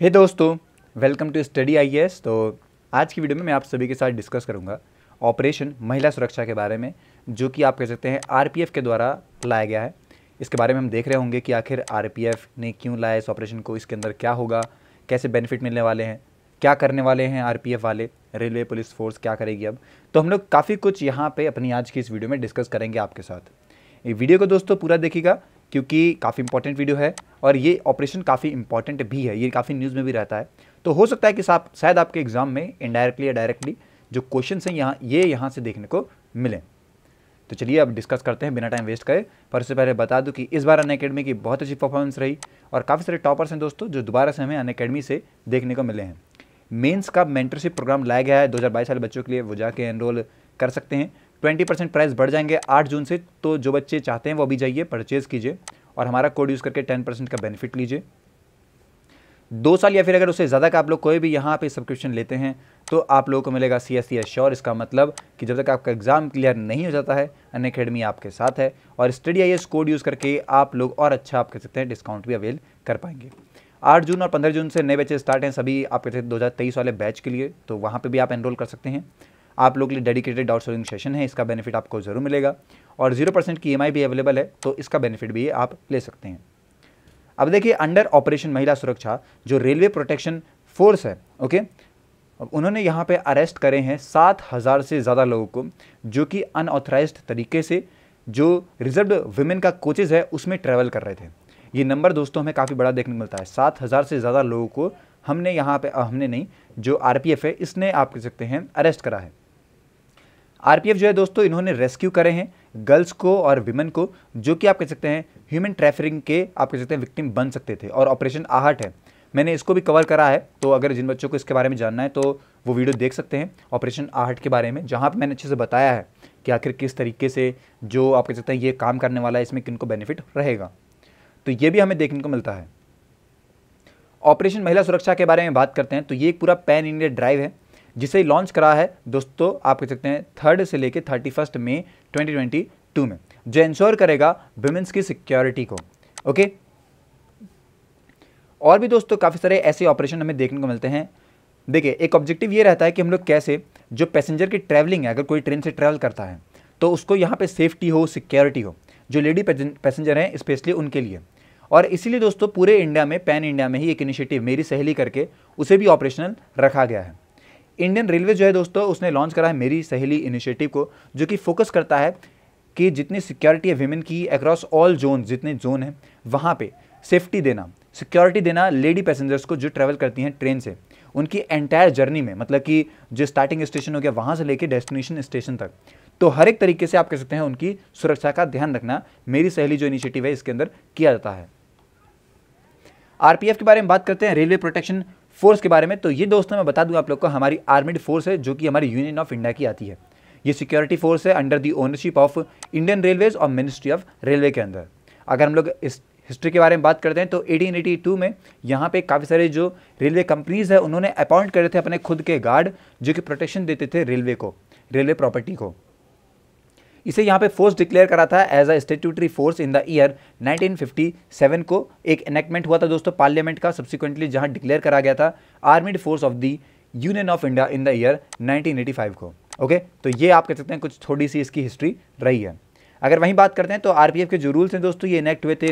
हे दोस्तों welcome to study आई तो आज की वीडियो में मैं आप सभी के साथ डिस्कस करूंगा ऑपरेशन महिला सुरक्षा के बारे में जो कि आप कह सकते हैं आरपीएफ के द्वारा लाया गया है इसके बारे में हम देख रहे होंगे कि आखिर आरपीएफ ने क्यों लाया इस ऑपरेशन को इसके अंदर क्या होगा कैसे बेनिफिट मिलने वाले हैं क्या करने वाले हैं आर वाले रेलवे पुलिस फोर्स क्या करेगी अब तो हम लोग काफ़ी कुछ यहाँ पर अपनी आज की इस वीडियो में डिस्कस करेंगे आपके साथ वीडियो को दोस्तों पूरा देखिएगा क्योंकि काफ़ी इंपॉर्टेंट वीडियो है और ये ऑपरेशन काफ़ी इंपॉर्टेंट भी है ये काफ़ी न्यूज़ में भी रहता है तो हो सकता है कि साहब शायद आपके एग्ज़ाम में इनडायरेक्टली या डायरेक्टली जो क्वेश्चन हैं यहाँ ये यहाँ से देखने को मिलें तो चलिए अब डिस्कस करते हैं बिना टाइम वेस्ट करें पर उससे पहले बता दूं कि इस बार अन अकेडमी की बहुत अच्छी परफॉर्मेंस रही और काफ़ी सारे टॉपर्स हैं दोस्तों जो दोबारा से हमें अन अकेडमी से देखने को मिले हैं मेंस का मेंटरशिप प्रोग्राम लाया गया है 2022 साल बच्चों के लिए वो जाके एनरोल कर सकते हैं ट्वेंटी परसेंट प्राइस बढ़ जाएंगे आठ जून से तो जो बच्चे चाहते हैं वो अभी जाइए परचेज़ कीजिए और हमारा कोड यूज़ करके टेन परसेंट का बेनिफिट लीजिए दो साल या फिर अगर उससे ज़्यादा का आप लोग कोई भी यहाँ पे सब्सक्रिप्शन लेते हैं तो आप लोगों को मिलेगा सी एस सी श्योर इसका मतलब कि जब तक आपका एग्ज़ाम क्लियर नहीं हो जाता है अन अकेडमी आपके साथ है और स्टडी आई कोड यूज़ करके आप लोग और अच्छा आप कह सकते हैं डिस्काउंट भी अवेल कर पाएंगे आठ जून और पंद्रह जून से नए बैचे स्टार्ट हैं सभी आप कहते हैं दो वाले बैच के लिए तो वहाँ पर भी आप एनरोल कर सकते हैं आप लोग के लिए डेडिकेटेड सोलिंग सेशन है इसका बेनिफिट आपको ज़रूर मिलेगा और जीरो परसेंट की ई e भी अवेलेबल है तो इसका बेनिफिट भी आप ले सकते हैं अब देखिए अंडर ऑपरेशन महिला सुरक्षा जो रेलवे प्रोटेक्शन फोर्स है ओके उन्होंने यहाँ पे अरेस्ट करे हैं सात हज़ार से ज़्यादा लोगों को जो कि अनऑथराइज तरीके से जो रिजर्व वुमेन का कोचेज़ है उसमें ट्रैवल कर रहे थे ये नंबर दोस्तों हमें काफ़ी बड़ा देखने को मिलता है सात हज़ार से ज़्यादा लोगों को हमने यहाँ पे हमने नहीं जो आरपीएफ है इसने आप कह सकते हैं अरेस्ट करा है आरपीएफ जो है दोस्तों इन्होंने रेस्क्यू करे हैं गर्ल्स को और विमेन को जो कि आप कह सकते हैं ह्यूमन ट्रैफिकिंग के आप कह सकते हैं विक्टिम बन सकते थे और ऑपरेशन आहट है मैंने इसको भी कवर करा है तो अगर जिन बच्चों को इसके बारे में जानना है तो वो वीडियो देख सकते हैं ऑपरेशन आहट के बारे में जहाँ पर मैंने अच्छे से बताया है कि आखिर किस तरीके से जो आप कह सकते हैं ये काम करने वाला है इसमें किन को बेनिफिट रहेगा तो ये भी हमें देखने को मिलता है ऑपरेशन महिला सुरक्षा के बारे में बात करते हैं तो ये एक पूरा पैन इंडिया ड्राइव है जिसे लॉन्च करा है दोस्तों आप कह सकते हैं थर्ड से लेकर थर्टी फर्स्ट मे ट्वेंटी में जो इंश्योर करेगा वुमेंस की सिक्योरिटी को ओके और भी दोस्तों काफ़ी सारे ऐसे ऑपरेशन हमें देखने को मिलते हैं देखिए एक ऑब्जेक्टिव ये रहता है कि हम लोग कैसे जो पैसेंजर की ट्रैवलिंग है अगर कोई ट्रेन से ट्रैवल करता है तो उसको यहाँ पे सेफ्टी हो सिक्योरिटी हो जो लेडी पैसेंजर हैं स्पेशली उनके लिए और इसीलिए दोस्तों पूरे इंडिया में पैन इंडिया में ही एक इनिशिएटिव मेरी सहेली करके उसे भी ऑपरेशनल रखा गया है इंडियन रेलवे जो है दोस्तों उसने लॉन्च करा है मेरी सहेली इनिशिएटिव को जो कि फोकस करता है कि जितनी सिक्योरिटी है वीमेन की अक्रॉस ऑल जोन जितने जोन हैं वहाँ पे सेफ्टी देना सिक्योरिटी देना लेडी पैसेंजर्स को जो ट्रैवल करती हैं ट्रेन से उनकी एंटायर जर्नी में मतलब कि जो स्टार्टिंग स्टेशन हो गया वहाँ से लेके डेस्टिनेशन स्टेशन तक तो हर एक तरीके से आप कह सकते हैं उनकी सुरक्षा का ध्यान रखना मेरी सहेली जो इनिशिएटिव है इसके अंदर किया जाता है आरपीएफ के बारे में बात करते हैं रेलवे प्रोटेक्शन फोर्स के बारे में तो ये दोस्तों मैं बता दूं आप लोग को हमारी आर्मीड फोर्स है जो कि हमारी यूनियन ऑफ इंडिया की आती है ये सिक्योरिटी फोर्स है under the ownership of Indian railways और मिनिस्ट्री ऑफ रेलवे के अंदर अगर हम लोग इस हिस्ट्री के बारे में बात करते हैं तो 1882 में यहाँ पे काफ़ी सारे जो रेलवे कंपनीज़ है उन्होंने अपॉइंट करे थे अपने खुद के गार्ड जो कि प्रोटेक्शन देते थे रेलवे को रेलवे प्रॉपर्टी को इसे यहाँ पे फोर्स डिक्लेयर करा था as a statutory force in the year 1957 को एक एनेक्टमेंट हुआ था दोस्तों पार्लियामेंट का सब्सिक्वेंटली जहाँ डिक्लेयर करा गया था armed force of the union of India in the year 1985 को ओके तो ये आप कह सकते हैं कुछ थोड़ी सी इसकी हिस्ट्री रही है अगर वहीं बात करते हैं तो आर के जो रूल्स हैं दोस्तों ये इनेक्ट हुए थे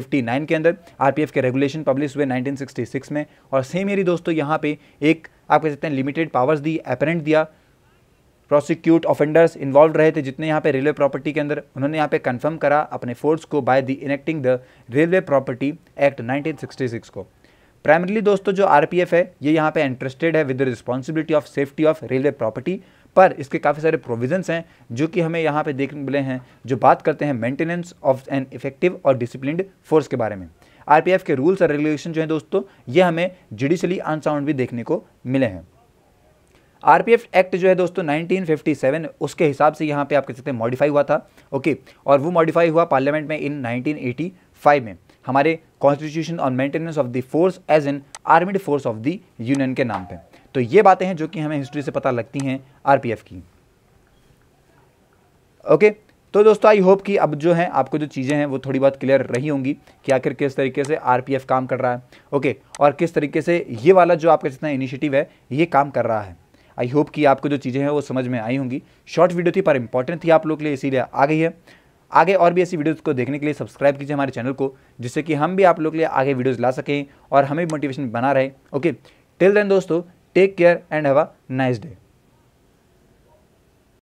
1959 के अंदर आर के रेगुलेशन पब्लिश हुए 1966 में और सेम मेरी दोस्तों यहाँ पे एक आप कह सकते हैं लिमिटेड पावर्स दी अपेरेंट दिया प्रोसिक्यूट ऑफेंडर्स इन्वॉल्व रहे थे जितने यहाँ पे रेलवे प्रॉपर्टी के अंदर उन्होंने यहाँ पे कंफर्म करा अपने फोर्स को by the enacting the railway property act 1966 को प्राइमरली दोस्तों जो आरपीएफ है ये यहाँ पे इंटरेस्टेड है with responsibility of safety of railway property पर इसके काफ़ी सारे प्रोविजन हैं जो कि हमें यहाँ पे देखने मिले हैं जो बात करते हैं मेंटेनेंस ऑफ एन इफेक्टिव और डिसिप्लिनड फोर्स के बारे में आरपीएफ के रूल्स और रेगुलेशन जो हैं दोस्तों ये हमें जुडिशली अनसाउंड भी देखने को मिले हैं एफ एक्ट जो है दोस्तों 1957 उसके हिसाब से यहाँ पे आप कह सकते हैं मॉडिफाई हुआ था ओके और वो मॉडिफाई हुआ पार्लियामेंट में इन 1985 में हमारे constitution on maintenance of the force as in armed force of the union के नाम पे तो ये बातें हैं जो कि हमें हिस्ट्री से पता लगती हैं आर की ओके तो दोस्तों आई होप कि अब जो है आपको जो चीज़ें हैं वो थोड़ी बहुत क्लियर रही होंगी कि आखिर किस तरीके से आर काम कर रहा है ओके और किस तरीके से ये वाला जो आपका जितना हैं इनिशिएटिव है ये काम कर रहा है आई होप कि आपको जो चीज़ें हैं वो समझ में आई होंगी शॉर्ट वीडियो थी पर इंपॉर्टेंट थी आप लोग के लिए इसीलिए आ गई है आगे और भी ऐसी वीडियोज़ को देखने के लिए सब्सक्राइब कीजिए हमारे चैनल को जिससे कि हम भी आप लोग के लिए आगे वीडियोज़ ला सकें और हमें भी मोटिवेशन बना रहे ओके टिल देन दोस्तों take care and have a nice day